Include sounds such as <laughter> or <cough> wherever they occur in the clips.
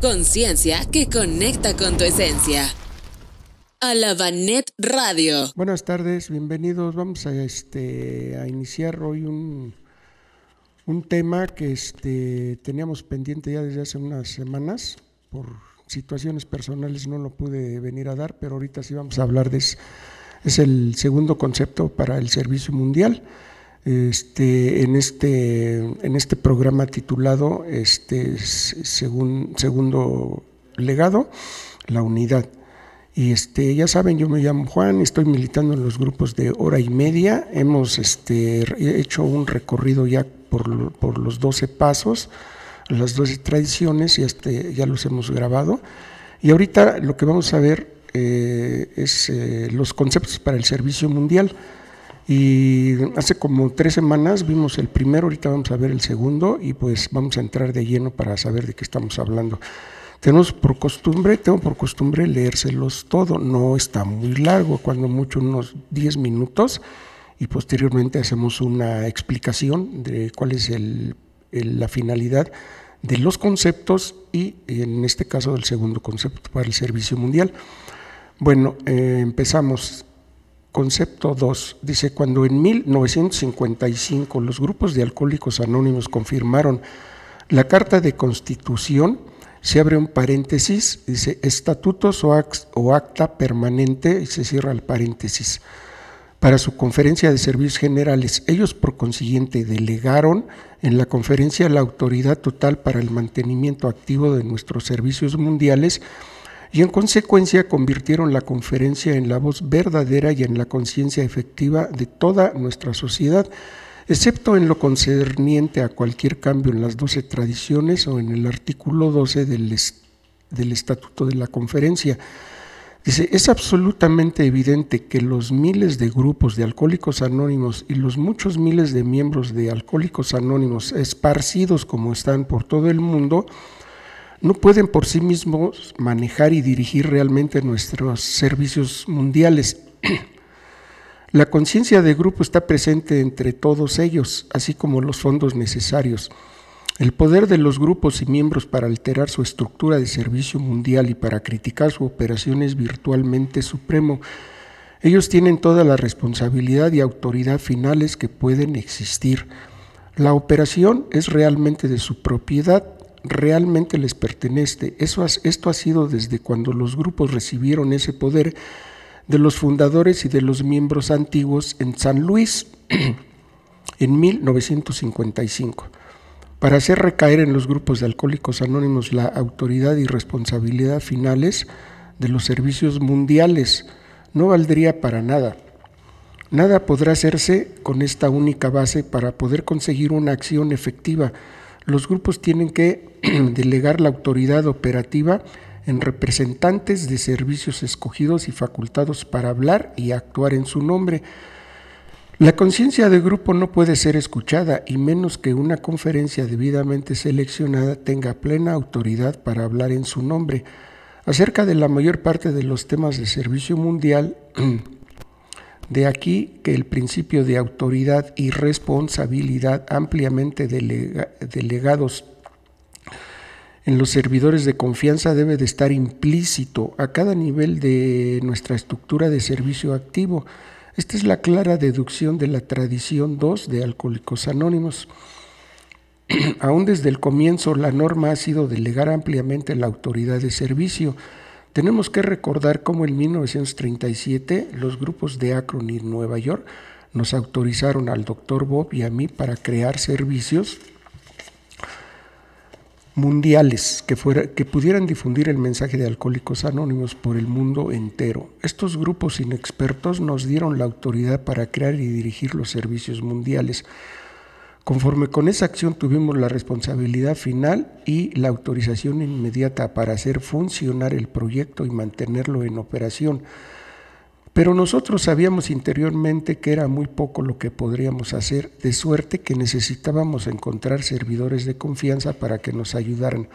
Conciencia que conecta con tu esencia. Alabanet Radio. Buenas tardes, bienvenidos. Vamos a, este, a iniciar hoy un, un tema que este, teníamos pendiente ya desde hace unas semanas. Por situaciones personales no lo pude venir a dar, pero ahorita sí vamos a hablar de... Es el segundo concepto para el servicio mundial este, en, este, en este programa titulado este, Segundo Legado, la unidad. Y este, ya saben, yo me llamo Juan, estoy militando en los grupos de hora y media. Hemos este, hecho un recorrido ya por, por los 12 pasos, las 12 tradiciones, y este, ya los hemos grabado. Y ahorita lo que vamos a ver eh, es eh, los conceptos para el servicio mundial. Y hace como tres semanas vimos el primero, ahorita vamos a ver el segundo y pues vamos a entrar de lleno para saber de qué estamos hablando. Tenemos por costumbre, tengo por costumbre leérselos todo, no está muy largo, cuando mucho unos 10 minutos y posteriormente hacemos una explicación de cuál es la finalidad de los conceptos y en este caso del segundo concepto para el servicio mundial. Bueno, eh, empezamos. Concepto 2. Dice, cuando en 1955 los grupos de alcohólicos anónimos confirmaron la Carta de Constitución, se abre un paréntesis, dice, estatutos o, o acta permanente, y se cierra el paréntesis para su conferencia de servicios generales. Ellos, por consiguiente, delegaron en la conferencia la autoridad total para el mantenimiento activo de nuestros servicios mundiales y en consecuencia convirtieron la conferencia en la voz verdadera y en la conciencia efectiva de toda nuestra sociedad, excepto en lo concerniente a cualquier cambio en las doce tradiciones o en el artículo 12 del, del Estatuto de la Conferencia. Dice, es absolutamente evidente que los miles de grupos de alcohólicos anónimos y los muchos miles de miembros de alcohólicos anónimos esparcidos como están por todo el mundo, no pueden por sí mismos manejar y dirigir realmente nuestros servicios mundiales. <clears throat> La conciencia de grupo está presente entre todos ellos, así como los fondos necesarios. El poder de los grupos y miembros para alterar su estructura de servicio mundial y para criticar su operación es virtualmente supremo. Ellos tienen toda la responsabilidad y autoridad finales que pueden existir. La operación es realmente de su propiedad realmente les pertenece. Eso, esto ha sido desde cuando los grupos recibieron ese poder de los fundadores y de los miembros antiguos en San Luis <clears throat> en 1955, para hacer recaer en los grupos de alcohólicos anónimos la autoridad y responsabilidad finales de los servicios mundiales. No valdría para nada. Nada podrá hacerse con esta única base para poder conseguir una acción efectiva los grupos tienen que <clears throat> delegar la autoridad operativa en representantes de servicios escogidos y facultados para hablar y actuar en su nombre. La conciencia de grupo no puede ser escuchada y menos que una conferencia debidamente seleccionada tenga plena autoridad para hablar en su nombre. Acerca de la mayor parte de los temas de servicio mundial, <clears throat> De aquí que el principio de autoridad y responsabilidad ampliamente delegados en los servidores de confianza debe de estar implícito a cada nivel de nuestra estructura de servicio activo. Esta es la clara deducción de la tradición 2 de Alcohólicos Anónimos. <clears throat> Aún desde el comienzo, la norma ha sido delegar ampliamente la autoridad de servicio tenemos que recordar cómo en 1937 los grupos de Akron y Nueva York nos autorizaron al doctor Bob y a mí para crear servicios mundiales que, que pudieran difundir el mensaje de Alcohólicos Anónimos por el mundo entero. Estos grupos inexpertos nos dieron la autoridad para crear y dirigir los servicios mundiales Conforme con esa acción tuvimos la responsabilidad final y la autorización inmediata para hacer funcionar el proyecto y mantenerlo en operación. Pero nosotros sabíamos interiormente que era muy poco lo que podríamos hacer, de suerte que necesitábamos encontrar servidores de confianza para que nos ayudaran.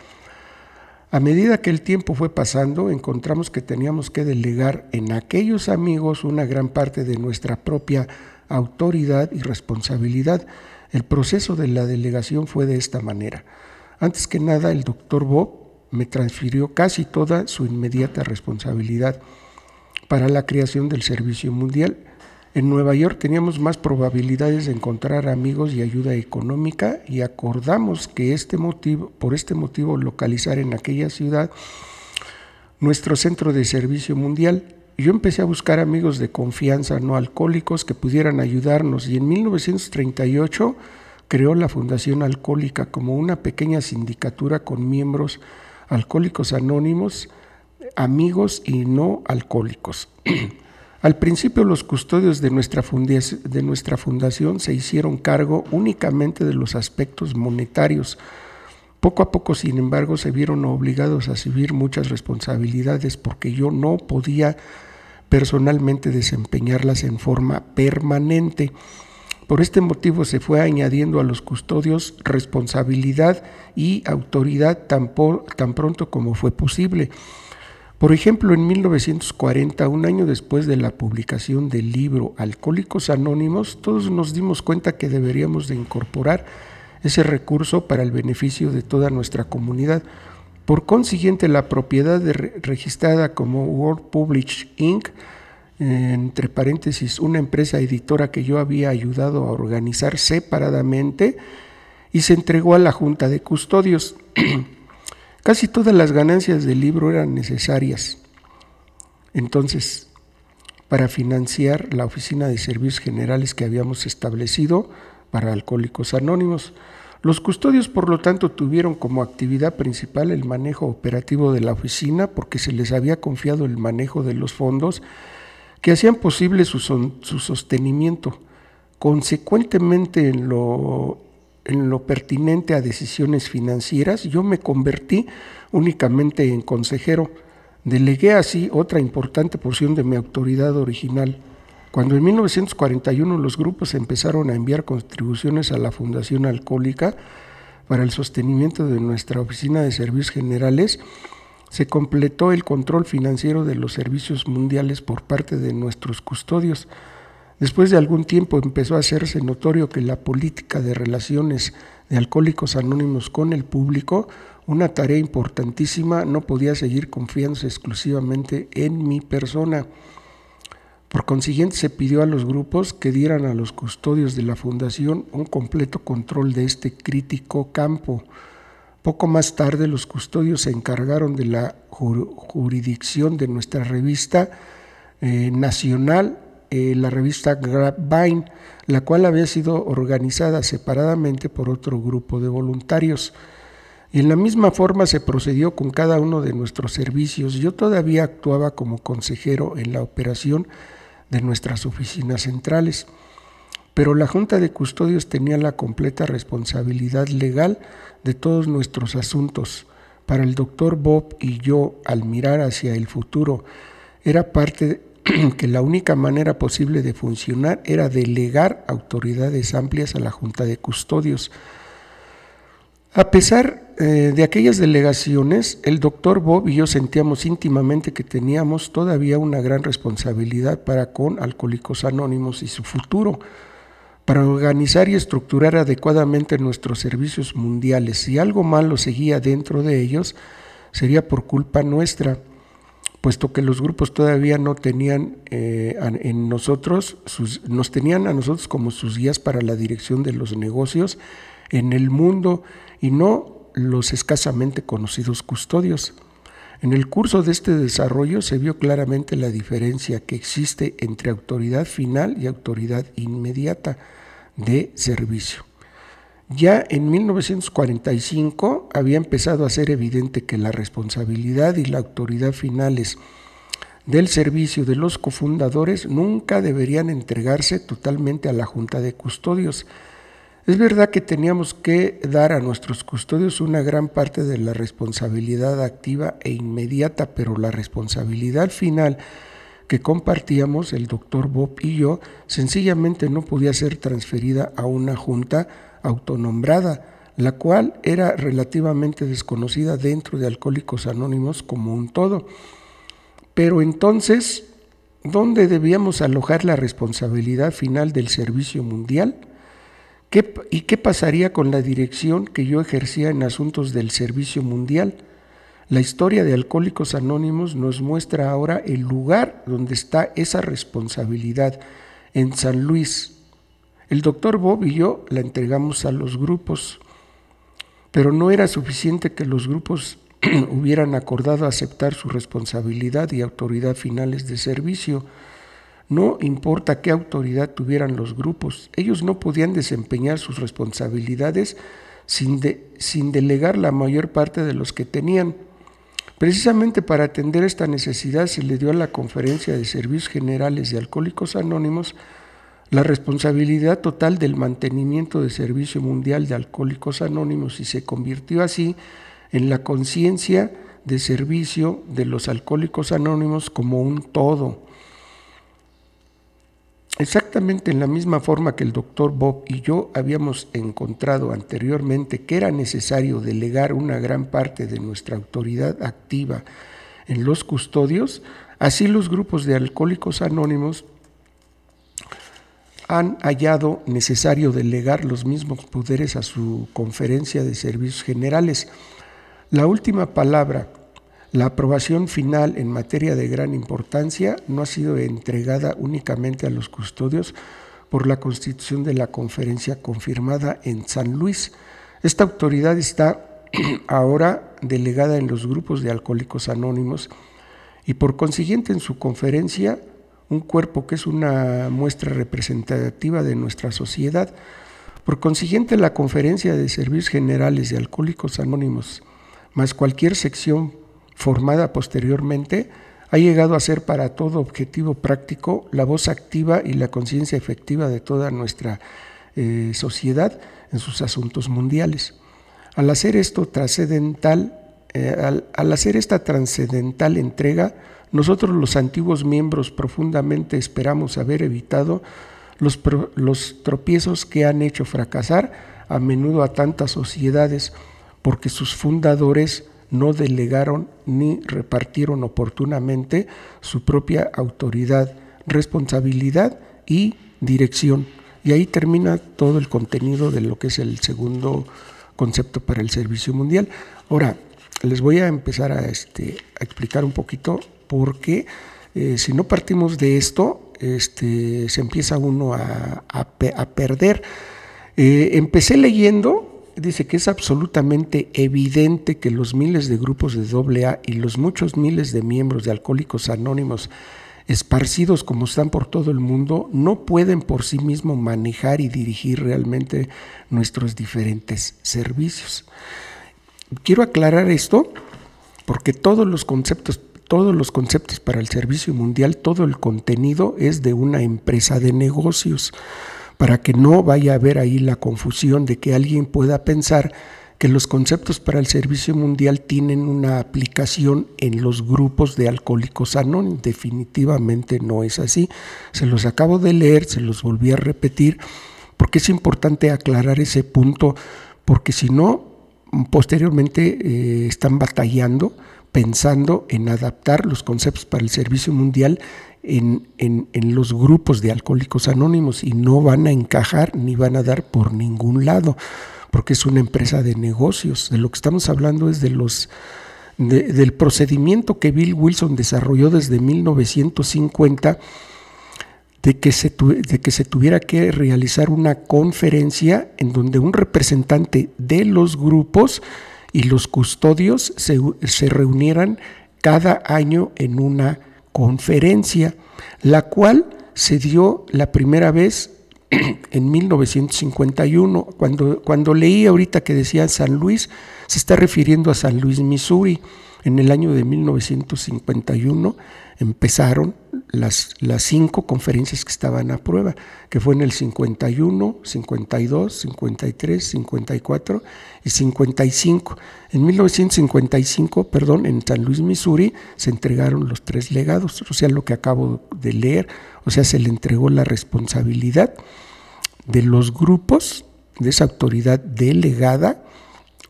A medida que el tiempo fue pasando, encontramos que teníamos que delegar en aquellos amigos una gran parte de nuestra propia autoridad y responsabilidad el proceso de la delegación fue de esta manera. Antes que nada, el doctor Bob me transfirió casi toda su inmediata responsabilidad para la creación del Servicio Mundial. En Nueva York teníamos más probabilidades de encontrar amigos y ayuda económica y acordamos que este motivo, por este motivo localizar en aquella ciudad nuestro centro de servicio mundial yo empecé a buscar amigos de confianza no alcohólicos que pudieran ayudarnos y en 1938 creó la Fundación Alcohólica como una pequeña sindicatura con miembros alcohólicos anónimos, amigos y no alcohólicos. <clears throat> Al principio los custodios de nuestra, de nuestra fundación se hicieron cargo únicamente de los aspectos monetarios, poco a poco, sin embargo, se vieron obligados a asumir muchas responsabilidades porque yo no podía personalmente desempeñarlas en forma permanente. Por este motivo se fue añadiendo a los custodios responsabilidad y autoridad tan, pronto como fue posible. Por ejemplo, en 1940, un año después de la publicación del libro Alcohólicos Anónimos, todos nos dimos cuenta que deberíamos de incorporar ese recurso para el beneficio de toda nuestra comunidad. Por consiguiente, la propiedad registrada como World Publish Inc., entre paréntesis, una empresa editora que yo había ayudado a organizar separadamente, y se entregó a la Junta de Custodios. <clears throat> Casi todas las ganancias del libro eran necesarias. Entonces, para financiar la oficina de servicios generales que habíamos establecido, para Alcohólicos Anónimos. Los custodios, por lo tanto, tuvieron como actividad principal el manejo operativo de la oficina porque se les había confiado el manejo de los fondos que hacían posible su, su sostenimiento. Consecuentemente, en lo, en lo pertinente a decisiones financieras, yo me convertí únicamente en consejero. Delegué así otra importante porción de mi autoridad original. Cuando en 1941 los grupos empezaron a enviar contribuciones a la Fundación Alcohólica para el sostenimiento de nuestra Oficina de Servicios Generales, se completó el control financiero de los servicios mundiales por parte de nuestros custodios. Después de algún tiempo empezó a hacerse notorio que la política de relaciones de alcohólicos anónimos con el público, una tarea importantísima, no podía seguir confiándose exclusivamente en mi persona. Por consiguiente, se pidió a los grupos que dieran a los custodios de la fundación un completo control de este crítico campo. Poco más tarde, los custodios se encargaron de la jurisdicción de nuestra revista eh, nacional, eh, la revista Grapevine, la cual había sido organizada separadamente por otro grupo de voluntarios. Y en la misma forma se procedió con cada uno de nuestros servicios. Yo todavía actuaba como consejero en la operación de nuestras oficinas centrales. Pero la Junta de Custodios tenía la completa responsabilidad legal de todos nuestros asuntos. Para el doctor Bob y yo, al mirar hacia el futuro, era parte <clears throat> que la única manera posible de funcionar era delegar autoridades amplias a la Junta de Custodios. A pesar eh, de aquellas delegaciones, el doctor Bob y yo sentíamos íntimamente que teníamos todavía una gran responsabilidad para con Alcohólicos Anónimos y su futuro, para organizar y estructurar adecuadamente nuestros servicios mundiales. Si algo malo seguía dentro de ellos, sería por culpa nuestra, puesto que los grupos todavía no tenían eh, en nosotros, nos tenían a nosotros como sus guías para la dirección de los negocios en el mundo y no los escasamente conocidos custodios. En el curso de este desarrollo se vio claramente la diferencia que existe entre autoridad final y autoridad inmediata de servicio. Ya en 1945 había empezado a ser evidente que la responsabilidad y la autoridad finales del servicio de los cofundadores nunca deberían entregarse totalmente a la Junta de Custodios, es verdad que teníamos que dar a nuestros custodios una gran parte de la responsabilidad activa e inmediata, pero la responsabilidad final que compartíamos el doctor Bob y yo sencillamente no podía ser transferida a una junta autonombrada, la cual era relativamente desconocida dentro de Alcohólicos Anónimos como un todo. Pero entonces, ¿dónde debíamos alojar la responsabilidad final del servicio mundial? ¿Y qué pasaría con la dirección que yo ejercía en asuntos del servicio mundial? La historia de Alcohólicos Anónimos nos muestra ahora el lugar donde está esa responsabilidad, en San Luis. El doctor Bob y yo la entregamos a los grupos, pero no era suficiente que los grupos <clears throat> hubieran acordado aceptar su responsabilidad y autoridad finales de servicio. No importa qué autoridad tuvieran los grupos, ellos no podían desempeñar sus responsabilidades sin, delegar la mayor parte de los que tenían. Precisamente para atender esta necesidad se le dio a la Conferencia de Servicios Generales de Alcohólicos Anónimos la responsabilidad total del mantenimiento del Servicio Mundial de Alcohólicos Anónimos y se convirtió así en la conciencia de servicio de los alcohólicos anónimos como un todo exactamente en la misma forma que el doctor Bob y yo habíamos encontrado anteriormente que era necesario delegar una gran parte de nuestra autoridad activa en los custodios, así los grupos de alcohólicos anónimos han hallado necesario delegar los mismos poderes a su conferencia de servicios generales. La última palabra la aprobación final en materia de gran importancia no ha sido entregada únicamente a los custodios por la constitución de la conferencia confirmada en San Luis. Esta autoridad está <clears throat> ahora delegada en los grupos de alcohólicos anónimos y por consiguiente en su conferencia, un cuerpo que es una muestra representativa de nuestra sociedad, por consiguiente la conferencia de servicios generales de alcohólicos anónimos, más cualquier sección formada posteriormente, ha llegado a ser para todo objetivo práctico la voz activa y la conciencia efectiva de toda nuestra eh, sociedad en sus asuntos mundiales. Al hacer esto trascendental, eh, esta trascendental entrega, nosotros los antiguos miembros profundamente esperamos haber evitado los, los, tropiezos que han hecho fracasar a menudo a tantas sociedades, porque sus fundadores no delegaron ni repartieron oportunamente su propia autoridad, responsabilidad y dirección. Y ahí termina todo el contenido de lo que es el segundo concepto para el servicio mundial. Ahora, les voy a empezar a, este, explicar un poquito porque eh, si no partimos de esto, este, se empieza uno a, perder. Eh, empecé leyendo dice que es absolutamente evidente que los miles de grupos de AA y los muchos miles de miembros de Alcohólicos Anónimos esparcidos como están por todo el mundo, no pueden por sí mismos manejar y dirigir realmente nuestros diferentes servicios. Quiero aclarar esto porque todos los conceptos, todos los conceptos para el servicio mundial, todo el contenido es de una empresa de negocios para que no vaya a haber ahí la confusión de que alguien pueda pensar que los conceptos para el servicio mundial tienen una aplicación en los grupos de alcohólicos anónimos. Definitivamente no es así. Se los acabo de leer, se los volví a repetir, porque es importante aclarar ese punto, porque si no, posteriormente eh, están batallando pensando en adaptar los conceptos para el servicio mundial en, los grupos de alcohólicos anónimos y no van a encajar ni van a dar por ningún lado, porque es una empresa de negocios. De lo que estamos hablando es de los del procedimiento que Bill Wilson desarrolló desde 1950 de que, se que se tuviera que realizar una conferencia en donde un representante de los grupos y los custodios se, se reunieran cada año en una conferencia, la cual se dio la primera vez <clears throat> en 1951, cuando, cuando leí ahorita que decía San Luis, se está refiriendo a San Luis, Missouri, en el año de 1951 empezaron las, las cinco conferencias que estaban a prueba, que fue en el 51, 52, 53, 54 y 55. En 1955, perdón, en San Luis, Missouri, se entregaron los tres legados, o sea, lo que acabo de leer, o sea, se le entregó la responsabilidad de los grupos, de esa autoridad delegada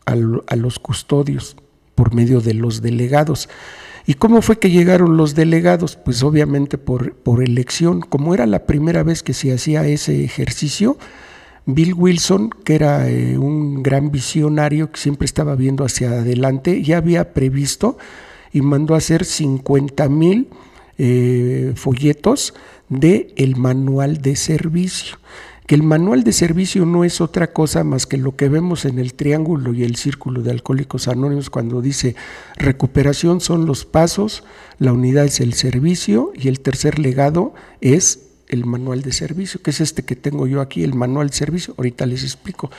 a, a los custodios por medio de los delegados. ¿Y cómo fue que llegaron los delegados? Pues obviamente por, por elección. Como era la primera vez que se hacía ese ejercicio, Bill Wilson, que era eh, un gran visionario que siempre estaba viendo hacia adelante, ya había previsto y mandó a hacer 50 mil eh, folletos del el manual de servicio que el manual de servicio no es otra cosa más que lo que vemos en el triángulo y el círculo de Alcohólicos Anónimos cuando dice recuperación son los pasos, la unidad es el servicio y el tercer legado es el manual de servicio, que es este que tengo yo aquí, el manual de servicio, ahorita les explico.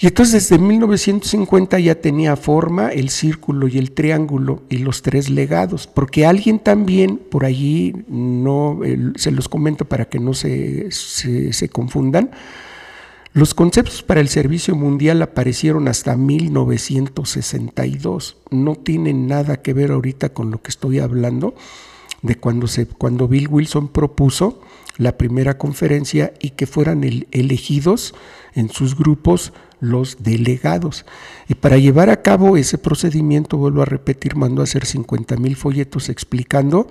Y entonces desde 1950 ya tenía forma el círculo y el triángulo y los tres legados, porque alguien también por allí, no, se los comento para que no se, se, confundan, los conceptos para el servicio mundial aparecieron hasta 1962. No tienen nada que ver ahorita con lo que estoy hablando de cuando, se, cuando Bill Wilson propuso la primera conferencia y que fueran elegidos en sus grupos los delegados. Y para llevar a cabo ese procedimiento, vuelvo a repetir, mandó a hacer 50 mil folletos explicando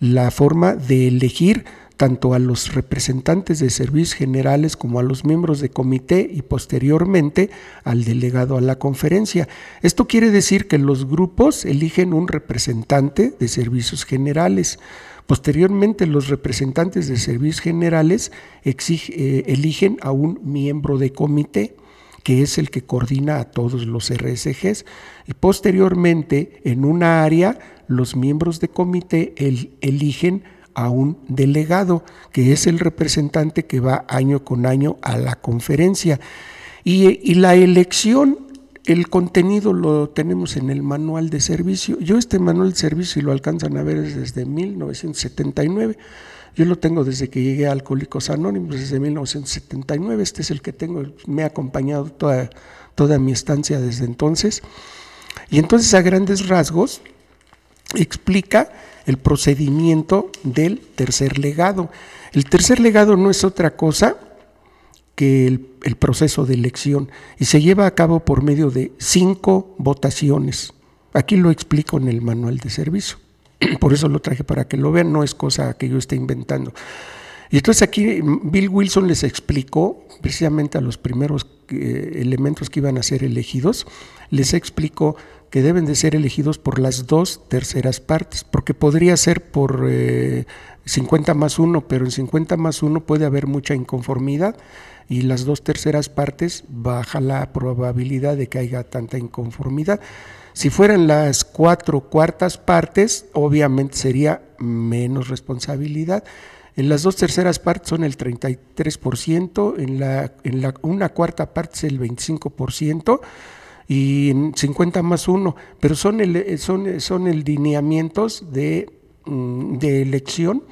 la forma de elegir tanto a los representantes de servicios generales como a los miembros de comité y posteriormente al delegado a la conferencia. Esto quiere decir que los grupos eligen un representante de servicios generales. Posteriormente, los representantes de servicios generales eh, eligen a un miembro de comité que es el que coordina a todos los RSGs, y posteriormente, en una área, los miembros de comité el, eligen a un delegado, que es el representante que va año con año a la conferencia. Y, la elección, el contenido lo tenemos en el manual de servicio. Yo este manual de servicio, si lo alcanzan a ver, es desde 1979. Yo lo tengo desde que llegué a Alcohólicos Anónimos, desde 1979. Este es el que tengo, me ha acompañado toda, toda mi estancia desde entonces. Y entonces a grandes rasgos explica el procedimiento del tercer legado. El tercer legado no es otra cosa que el, proceso de elección y se lleva a cabo por medio de cinco votaciones. Aquí lo explico en el manual de servicio. <clears throat> Por eso lo traje para que lo vean, no es cosa que yo esté inventando. Y entonces aquí Bill Wilson les explicó, precisamente a los primeros eh, elementos que iban a ser elegidos, les explicó que deben de ser elegidos por las dos terceras partes, porque podría ser por 50 eh, más 1, pero en 50 más 1 puede haber mucha inconformidad y las dos terceras partes baja la probabilidad de que haya tanta inconformidad. Si fueran las cuatro cuartas partes, obviamente sería menos responsabilidad en las dos terceras partes son el 33%, en la, en la una cuarta parte es el 25% y en 50 más 1, pero son, el, son, son el lineamientos mm, de, elección,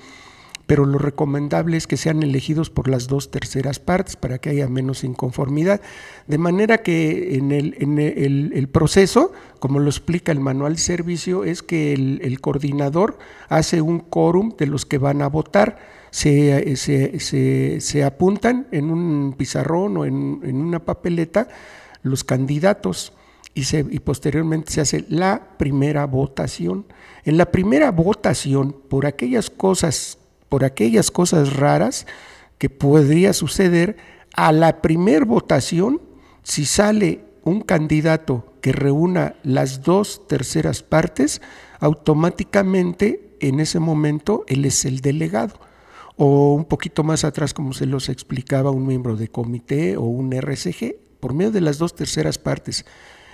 pero lo recomendable es que sean elegidos por las dos terceras partes para que haya menos inconformidad. De manera que en el, en el proceso como lo explica el manual de servicio, es que el, coordinador hace un quórum de los que van a votar, se, eh, apuntan en un pizarrón o en, una papeleta los candidatos. Y, se, y, posteriormente se hace la primera votación. En la primera votación, por aquellas cosas, por aquellas cosas raras que podría suceder, a la primera votación, si sale un candidato que reúna las dos terceras partes, automáticamente en ese momento él es el delegado. O un poquito más atrás, como se los explicaba, un miembro de comité o un RCG, por medio de las dos terceras partes.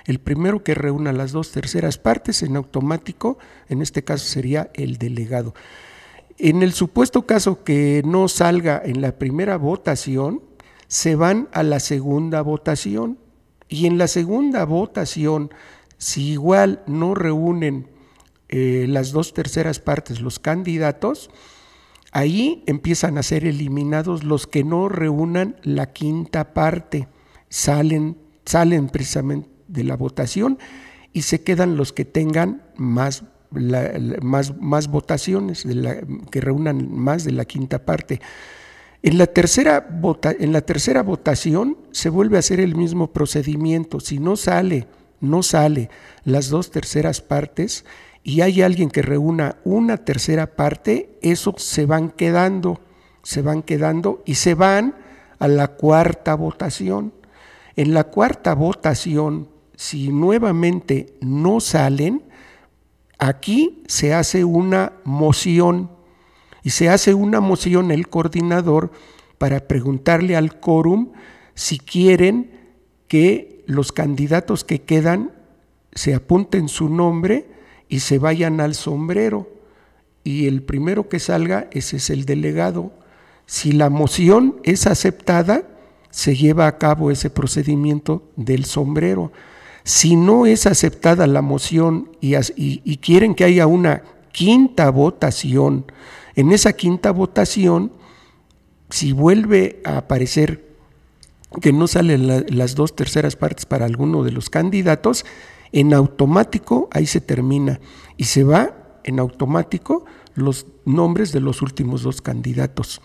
El primero que reúna las dos terceras partes en automático, en este caso sería el delegado. En el supuesto caso que no salga en la primera votación, se van a la segunda votación y en la segunda votación, si igual no reúnen eh, las dos terceras partes los candidatos, ahí empiezan a ser eliminados los que no reúnan la quinta parte. Salen, salen precisamente de la votación y se quedan los que tengan más, más, más votaciones, que reúnan más de la quinta parte. En la, tercera vota, en la tercera votación se vuelve a hacer el mismo procedimiento. Si no sale, no sale las dos terceras partes y hay alguien que reúna una tercera parte, eso se van quedando, se van quedando y se van a la cuarta votación. En la cuarta votación, si nuevamente no salen, aquí se hace una moción y se hace una moción el coordinador para preguntarle al quórum si quieren que los candidatos que quedan se apunten su nombre y se vayan al sombrero. Y el primero que salga, ese es el delegado. Si la moción es aceptada, se lleva a cabo ese procedimiento del sombrero. Si no es aceptada la moción y, y quieren que haya una quinta votación en esa quinta votación, si vuelve a aparecer que no salen las dos terceras partes para alguno de los candidatos, en automático ahí se termina y se va en automático los nombres de los últimos dos candidatos.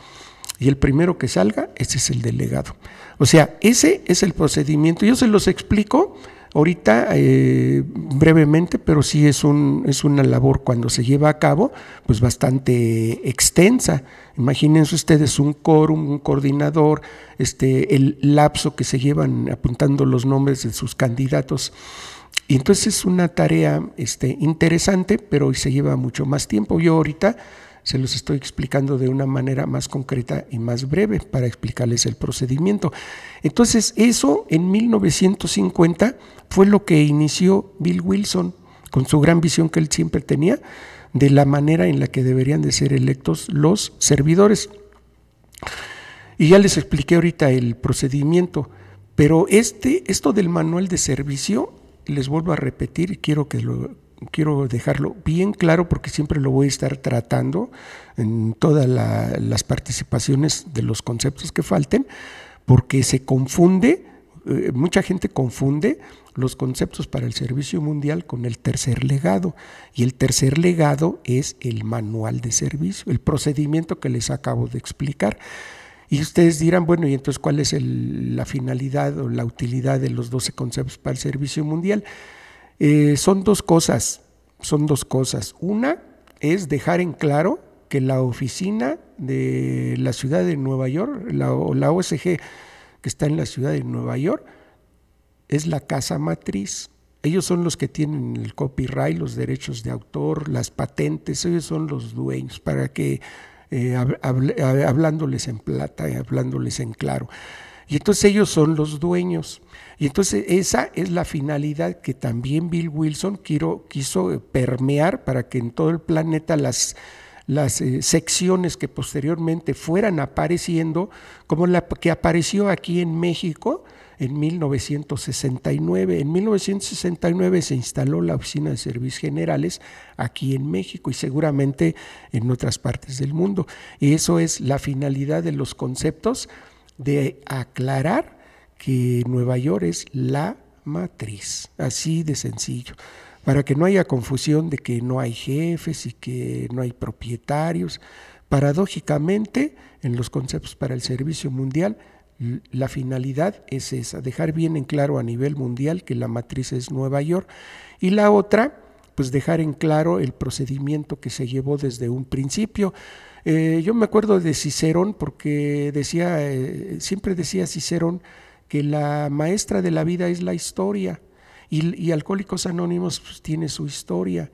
Y el primero que salga, ese es el delegado. O sea, ese es el procedimiento. Yo se los explico Ahorita, eh, brevemente, pero sí es, un, es una labor cuando se lleva a cabo, pues bastante extensa. Imagínense ustedes un quórum, un coordinador, este, el lapso que se llevan apuntando los nombres de sus candidatos. Y entonces es una tarea este, interesante, pero se lleva mucho más tiempo. Yo ahorita se los estoy explicando de una manera más concreta y más breve para explicarles el procedimiento. Entonces, eso en 1950 fue lo que inició Bill Wilson con su gran visión que él siempre tenía de la manera en la que deberían de ser electos los servidores. Y ya les expliqué ahorita el procedimiento, pero este, esto del manual de servicio, les vuelvo a repetir, quiero que lo, quiero dejarlo bien claro porque siempre lo voy a estar tratando en todas las participaciones de los conceptos que falten, porque se confunde, eh, mucha gente confunde los conceptos para el servicio mundial con el tercer legado. Y el tercer legado es el manual de servicio, el procedimiento que les acabo de explicar. Y ustedes dirán, bueno, ¿y entonces cuál es la finalidad o la utilidad de los 12 conceptos para el servicio mundial? Eh, son dos cosas, son dos cosas. Una es dejar en claro que la oficina de la ciudad de Nueva York, la, la OSG que está en la ciudad de Nueva York, es la casa matriz. Ellos son los que tienen el copyright, los derechos de autor, las patentes, ellos son los dueños, para que eh, hablándoles en plata, hablándoles en claro. Y entonces ellos son los dueños. Y entonces esa es la finalidad que también Bill Wilson quiso eh, permear para que en todo el planeta las, las eh, secciones que posteriormente fueran apareciendo, como la que apareció aquí en México en 1969. En 1969 se instaló la Oficina de Servicios Generales aquí en México y seguramente en otras partes del mundo. Y eso es la finalidad de los conceptos de aclarar que Nueva York es la matriz, así de sencillo, para que no haya confusión de que no hay jefes y que no hay propietarios. Paradójicamente, en los conceptos para el servicio mundial, la finalidad es esa, dejar bien en claro a nivel mundial que la matriz es Nueva York y la otra, pues dejar en claro el procedimiento que se llevó desde un principio. Eh, yo me acuerdo de Cicerón porque decía, eh, siempre decía Cicerón, que la maestra de la vida es la historia y, Alcohólicos Anónimos pues, tiene su historia.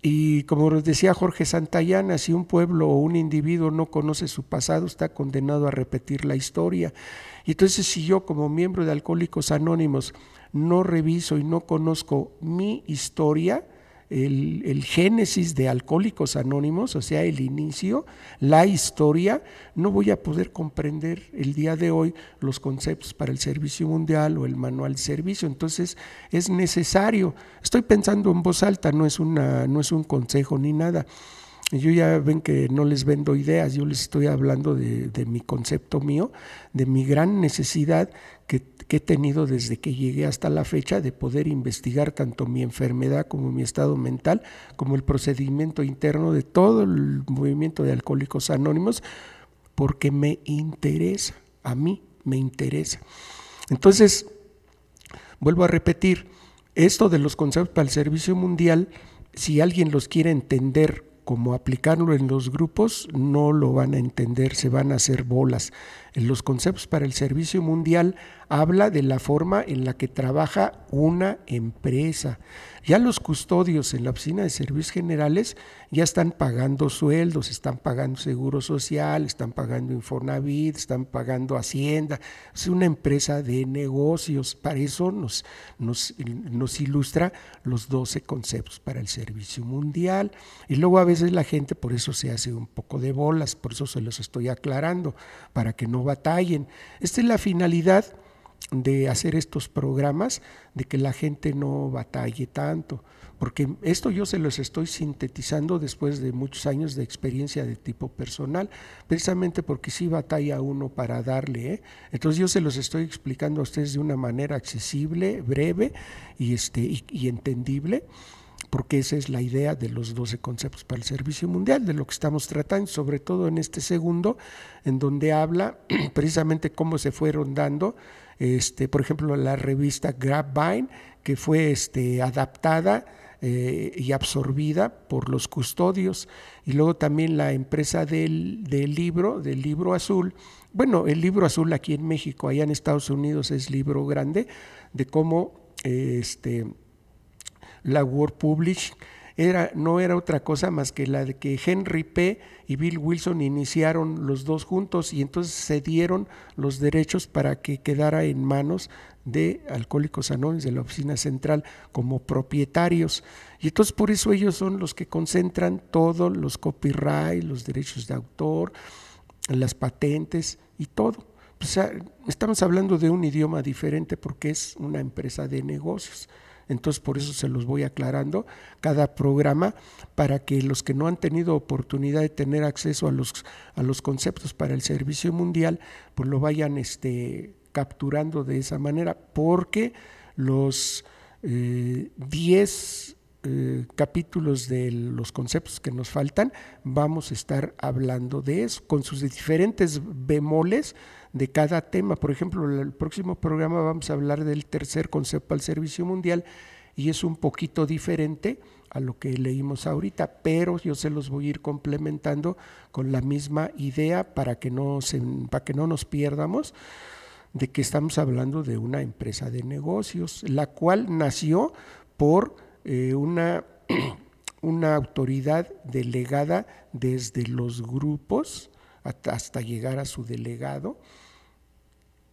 Y como decía Jorge Santayana, si un pueblo o un individuo no conoce su pasado, está condenado a repetir la historia. Y entonces si yo como miembro de Alcohólicos Anónimos no reviso y no conozco mi historia, el, el, génesis de Alcohólicos Anónimos, o sea, el inicio, la historia, no voy a poder comprender el día de hoy los conceptos para el servicio mundial o el manual de servicio. Entonces, es necesario, estoy pensando en voz alta, no es, una, no es un consejo ni nada yo ya ven que no les vendo ideas, yo les estoy hablando de, mi concepto mío, de mi gran necesidad que, he tenido desde que llegué hasta la fecha de poder investigar tanto mi enfermedad como mi estado mental, como el procedimiento interno de todo el movimiento de Alcohólicos Anónimos, porque me interesa, a mí me interesa. Entonces, vuelvo a repetir, esto de los conceptos para el servicio mundial, si alguien los quiere entender como aplicarlo en los grupos, no lo van a entender, se van a hacer bolas los conceptos para el servicio mundial habla de la forma en la que trabaja una empresa. Ya los custodios en la oficina de servicios generales ya están pagando sueldos, están pagando seguro social, están pagando Infonavit, están pagando Hacienda. Es una empresa de negocios. Para eso nos, nos ilustra los 12 conceptos para el servicio mundial. Y luego a veces la gente por eso se hace un poco de bolas, por eso se los estoy aclarando, para que no batallen. Esta es la finalidad de hacer estos programas, de que la gente no batalle tanto, porque esto yo se los estoy sintetizando después de muchos años de experiencia de tipo personal, precisamente porque si batalla uno para darle. ¿eh? Entonces yo se los estoy explicando a ustedes de una manera accesible, breve y, este, y entendible porque esa es la idea de los 12 conceptos para el servicio mundial, de lo que estamos tratando, sobre todo en este segundo, en donde habla <clears throat> precisamente cómo se fueron dando, este, por ejemplo, la revista Vine, que fue este, adaptada eh, y absorbida por los custodios, y luego también la empresa del, libro, del libro azul, bueno, el libro azul aquí en México, allá en Estados Unidos es libro grande, de cómo... este, la Word Publish, era, no era otra cosa más que la de que Henry P. y Bill Wilson iniciaron los dos juntos y entonces se dieron los derechos para que quedara en manos de Alcohólicos Anónimos, de la Oficina Central, como propietarios. Y entonces por eso ellos son los que concentran todos los copyright, los derechos de autor, las patentes y todo. O sea, estamos hablando de un idioma diferente porque es una empresa de negocios. Entonces, por eso se los voy aclarando cada programa para que los que no han tenido oportunidad de tener acceso a los, a los conceptos para el servicio mundial, pues lo vayan este, capturando de esa manera, porque los 10 eh, eh, capítulos de los conceptos que nos faltan, vamos a estar hablando de eso, con sus diferentes bemoles de cada tema. Por ejemplo, el próximo programa vamos a hablar del tercer concepto al servicio mundial y es un poquito diferente a lo que leímos ahorita, pero yo se los voy a ir complementando con la misma idea para que no, se, para que no nos pierdamos de que estamos hablando de una empresa de negocios, la cual nació por eh, una, <clears throat> una, autoridad delegada desde los grupos hasta, llegar a su delegado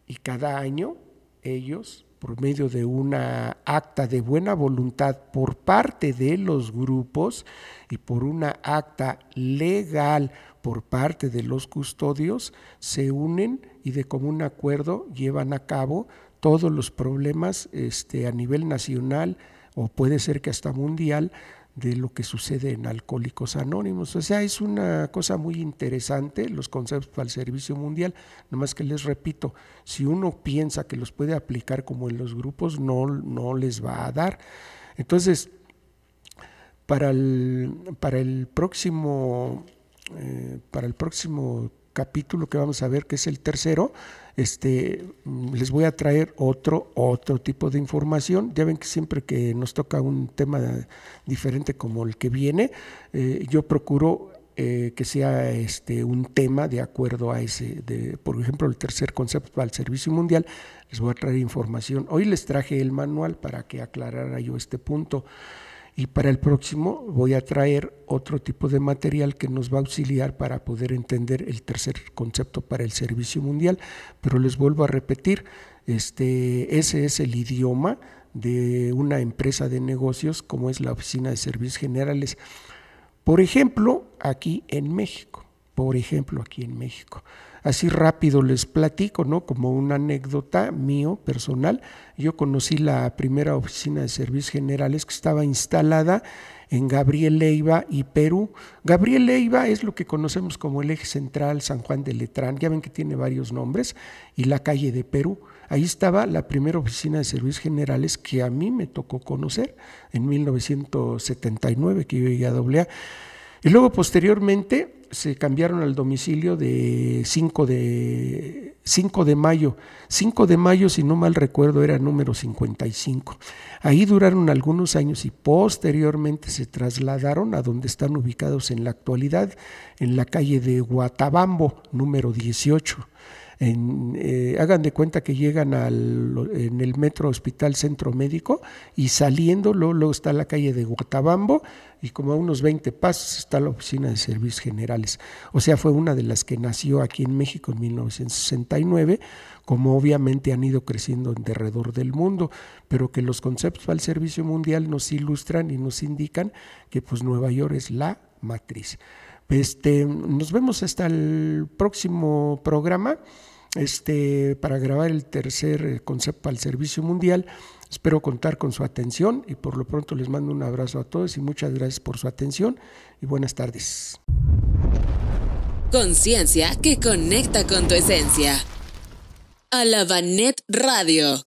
y cada año ellos, por medio de una acta de buena voluntad por parte de los grupos y por una acta legal por parte de los custodios, se unen y de común acuerdo llevan a cabo todos los problemas este, a nivel nacional o puede ser que hasta mundial, de lo que sucede en Alcohólicos Anónimos. O sea, es una cosa muy interesante los conceptos al servicio mundial, más que les repito, si uno piensa que los puede aplicar como en los grupos, no, no les va a dar. Entonces, para para el próximo, eh, para el próximo capítulo que vamos a ver, que es el tercero, este, les voy a traer otro, otro tipo de información. Ya ven que siempre que nos toca un tema diferente como el que viene, eh, yo procuro eh, que sea este, un tema de acuerdo a ese, por ejemplo, el tercer concepto al servicio mundial, les voy a traer información. Hoy les traje el manual para que aclarara yo este punto. Y para el próximo voy a traer otro tipo de material que nos va a auxiliar para poder entender el tercer concepto para el servicio mundial. Pero les vuelvo a repetir, este, ese es el idioma de una empresa de negocios como es la Oficina de Servicios Generales. Por ejemplo, aquí en México. Por ejemplo, aquí en México. Así rápido les platico, ¿no? Como una anécdota mío personal, yo conocí la primera oficina de servicios generales que estaba instalada en Gabriel Leiva y Perú. Gabriel Leiva es lo que conocemos como el eje central San Juan de Letrán, ya ven que tiene varios nombres, y la calle de Perú. Ahí estaba la primera oficina de servicios generales que a mí me tocó conocer en 1979, que yo llegué a Y luego posteriormente se cambiaron al domicilio de 5 de, de mayo. 5 de mayo, si no mal recuerdo, era número 55. Ahí duraron algunos años y posteriormente se trasladaron a donde están ubicados en la actualidad, en la calle de Guatabambo, número 18. Eh, hagan de cuenta que llegan al, en el metro Hospital Centro Médico y saliendo, luego, está la calle de Guatabambo y como a unos 20 pasos está la Oficina de Servicios Generales. O sea, fue una de las que nació aquí en México en 1969, como obviamente han ido creciendo en derredor del mundo, pero que los conceptos al servicio mundial nos ilustran y nos indican que pues Nueva York es la matriz. Este, nos vemos hasta el próximo programa este, para grabar el tercer eh, concepto al servicio mundial. Espero contar con su atención y por lo pronto les mando un abrazo a todos y muchas gracias por su atención y buenas tardes. Conciencia que conecta con tu esencia. Alabanet Radio